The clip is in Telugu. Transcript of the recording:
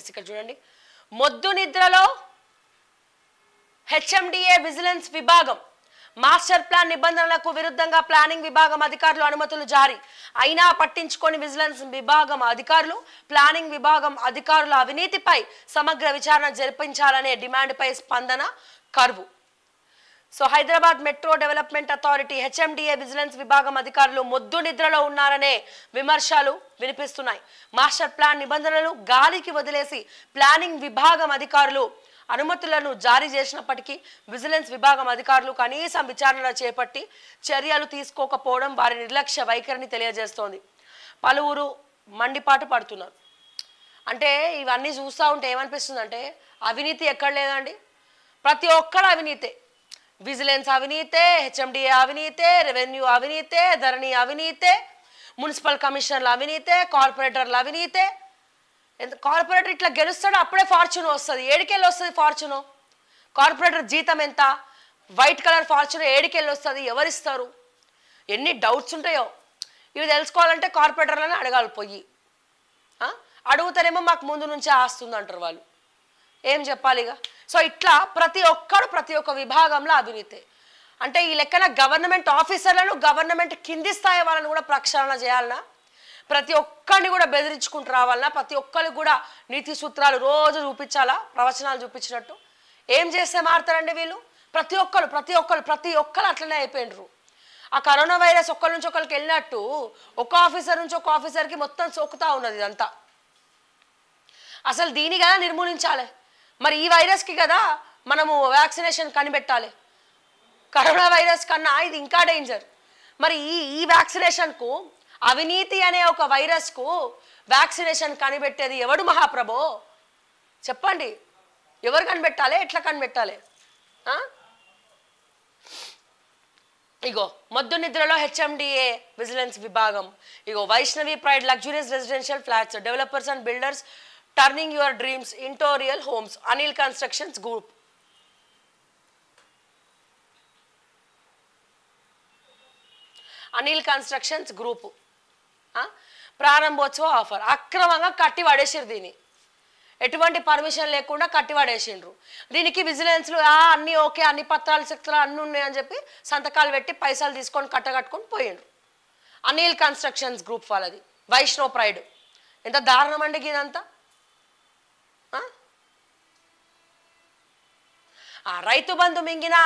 ఎస్ ఇక్కడ చూడండి మొద్దు నిద్రలో హెచ్ఎండిఏ విజిలెన్స్ విభాగం మాస్టర్ ప్లాన్ నిబంధనలకు విరుద్ధంగా ప్లానింగ్ విభాగం అధికారులు అనుమతులు జారీ అయినా పట్టించుకొని విజిలెన్స్ విభాగం అధికారులు ప్లానింగ్ విభాగం అధికారుల అవినీతిపై సమగ్ర విచారణ జరిపించాలనే డిమాండ్పై స్పందన కరువు so Hyderabad metro development authority HMDA vigilance విభాగం అధికారులు మొద్దు నిద్రలో ఉన్నారనే విమర్శలు వినిపిస్తున్నాయి మాస్టర్ ప్లాన్ నిబంధనలు గాలికి వదిలేసి ప్లానింగ్ విభాగం అధికారులు అనుమతులను జారీ చేసినప్పటికీ విజిలెన్స్ విభాగం అధికారులు కనీసం విచారణ చేపట్టి చర్యలు తీసుకోకపోవడం వారి నిర్లక్ష్య వైఖరిని తెలియజేస్తోంది పలువురు మండిపాటు పడుతున్నారు అంటే ఇవన్నీ చూస్తూ ఉంటే ఏమనిపిస్తుందంటే అవినీతి ఎక్కడ లేదండి ప్రతి ఒక్కరు అవినీతే విజిలెన్స్ అవినీతే హెచ్ఎండిఏ అవినీతే రెవెన్యూ అవినీతే ధరణి అవినీతే మున్సిపల్ కమిషనర్ల అవినీతే కార్పొరేటర్ల అవినీతే కార్పొరేటర్ ఇట్లా గెలుస్తాడు అప్పుడే ఫార్చ్యూన్ వస్తుంది ఏడికెళ్ళి వస్తుంది ఫార్చ్యూన్ కార్పొరేటర్ జీతం ఎంత వైట్ కలర్ ఫార్చ్యూన్ ఏడికెళ్ళి వస్తుంది ఎవరిస్తారు ఎన్ని డౌట్స్ ఉంటాయో ఇవి తెలుసుకోవాలంటే కార్పొరేటర్లనే అడగాలి పోయి అడుగుతారేమో మాకు ముందు నుంచే ఆస్తుంది అంటారు వాళ్ళు ఏం చెప్పాలిగా సో ఇట్లా ప్రతి ఒక్కరు ప్రతి ఒక్క విభాగంలో అవినీతి అంటే ఈ లెక్కన గవర్నమెంట్ ఆఫీసర్లను గవర్నమెంట్ కింది స్థాయి వాళ్ళని కూడా ప్రక్షాళన చేయాలన్నా ప్రతి ఒక్కరిని కూడా బెదిరించుకుంటూ రావాలన్నా ప్రతి ఒక్కరికి కూడా నీతి సూత్రాలు రోజు చూపించాలా ప్రవచనాలు చూపించినట్టు ఏం చేస్తే మారుతారండి వీళ్ళు ప్రతి ఒక్కరు ప్రతి ఒక్కరు ప్రతి ఒక్కరు అట్లనే అయిపోయినరు ఆ కరోనా వైరస్ ఒక్కరి నుంచి ఒకరికి వెళ్ళినట్టు ఒక ఆఫీసర్ నుంచి ఒక ఆఫీసర్కి మొత్తం సోకుతా ఉన్నది ఇదంతా అసలు దీని కదా నిర్మూలించాలి మరి ఈ వైరస్కి కదా మనము వ్యాక్సినేషన్ కనిపెట్టాలి కరోనా వైరస్ కన్నా ఇది ఇంకా డేంజర్ మరి ఈ ఈ వ్యాక్సినేషన్కు అవినీతి అనే ఒక వైరస్కు వ్యాక్సినేషన్ కనిపెట్టేది ఎవడు మహాప్రభో చెప్పండి ఎవరు కనిపెట్టాలి ఎట్లా కనిపెట్టాలి ఇగో మద్దు నిద్రలో హెచ్ఎండిఏ విజిలెన్స్ విభాగం ఇగో Vaishnavi pride luxurious residential flats developers and builders turning your dreams into real homes Anil constructions group Anil constructions group ప్రారంభోత్సవ ఆఫర్ అక్రమంగా కట్టి పడేసారు దీన్ని ఎటువంటి పర్మిషన్ లేకుండా కట్టి పడేసిండ్రు దీనికి విజిలెన్స్లు అన్నీ ఓకే అన్ని పత్రాలు శక్తులు అన్నీ ఉన్నాయని చెప్పి సంతకాలు పెట్టి పైసలు తీసుకొని కట్టగట్టుకొని పోయిండ్రు అనిల్ కన్స్ట్రక్షన్స్ గ్రూప్ వాళ్ళది వైష్ణవ్ ప్రైడ్ ఎంత దారుణం అండి గీదంతా ಆ ರೈತು ಬಂಧು ಮಿಂಗಿನ